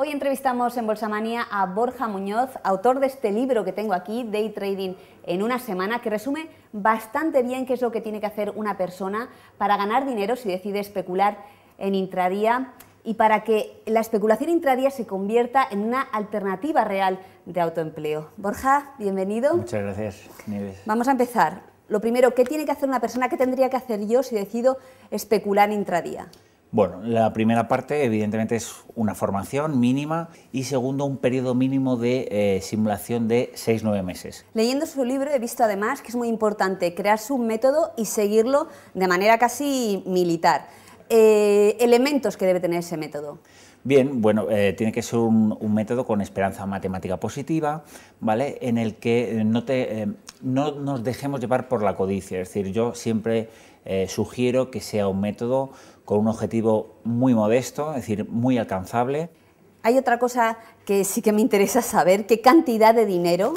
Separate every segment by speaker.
Speaker 1: Hoy entrevistamos en Bolsamanía a Borja Muñoz, autor de este libro que tengo aquí, Day Trading en una semana, que resume bastante bien qué es lo que tiene que hacer una persona para ganar dinero si decide especular en intradía y para que la especulación intradía se convierta en una alternativa real de autoempleo. Borja, bienvenido.
Speaker 2: Muchas gracias,
Speaker 1: Vamos a empezar. Lo primero, ¿qué tiene que hacer una persona? ¿Qué tendría que hacer yo si decido especular intradía?
Speaker 2: Bueno, la primera parte evidentemente es una formación mínima y segundo un periodo mínimo de eh, simulación de 6-9 meses.
Speaker 1: Leyendo su libro he visto además que es muy importante crear su método y seguirlo de manera casi militar. Eh, elementos que debe tener ese método.
Speaker 2: Bien, bueno, eh, tiene que ser un, método con esperanza matemática positiva, ¿vale? En el que no, te, no nos dejemos llevar por la codicia. Es decir, yo siempre eh, sugiero que sea un método con un objetivo muy modesto, es decir, muy alcanzable.
Speaker 1: Hay otra cosa que sí que me interesa saber, ¿qué cantidad de dinero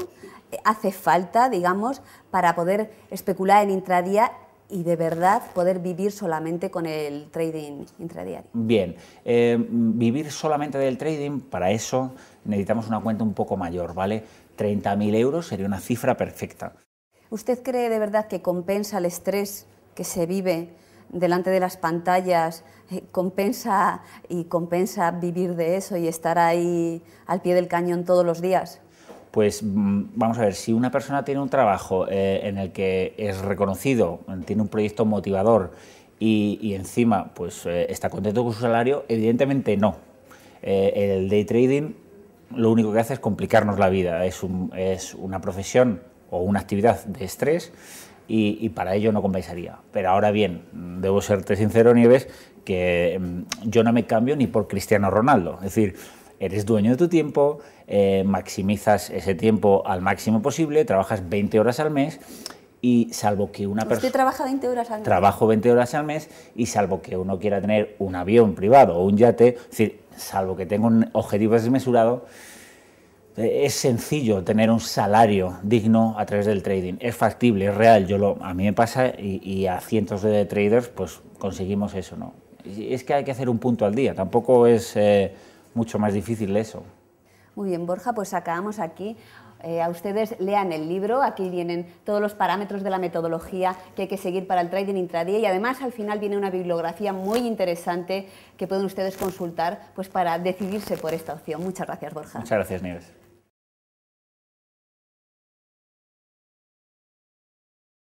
Speaker 1: eh, hace falta, digamos, para poder especular en intradía y de verdad poder vivir solamente con el trading intradiario?
Speaker 2: Bien, eh, vivir solamente del trading, para eso necesitamos una cuenta un poco mayor, ¿vale? 30.000 euros sería una cifra perfecta.
Speaker 1: ¿Usted cree de verdad que compensa el estrés que se vive delante de las pantallas eh, compensa y compensa vivir de eso y estar ahí al pie del cañón todos los días?
Speaker 2: Pues mm, vamos a ver, si una persona tiene un trabajo eh, en el que es reconocido, tiene un proyecto motivador y, encima pues eh, está contento con su salario, evidentemente no. el day trading lo único que hace es complicarnos la vida. es una profesión o una actividad de estrés y, para ello no compensaría. Pero ahora bien, debo serte sincero, Nieves, que mm, yo no me cambio ni por Cristiano Ronaldo. Es decir, eres dueño de tu tiempo, eh, maximizas ese tiempo al máximo posible, trabajas 20 horas al mes y salvo que una persona... Usted
Speaker 1: trabaja 20 horas al mes. Trabajo
Speaker 2: 20 horas al mes y salvo que uno quiera tener un avión privado o un yate, es decir, salvo que tenga un objetivo desmesurado, es sencillo tener un salario digno a través del trading. Es factible, es real. Yo lo, a mí me pasa y, a cientos de traders pues conseguimos eso, ¿no? es que hay que hacer un punto al día. Tampoco es eh, mucho más difícil eso.
Speaker 1: Muy bien, Borja, pues acabamos aquí. Eh, a ustedes lean el libro, aquí vienen todos los parámetros de la metodología que hay que seguir para el trading intradía y además al final viene una bibliografía muy interesante que pueden ustedes consultar pues, para decidirse por esta opción. Muchas gracias,
Speaker 2: Borja. Muchas gracias, Nieves.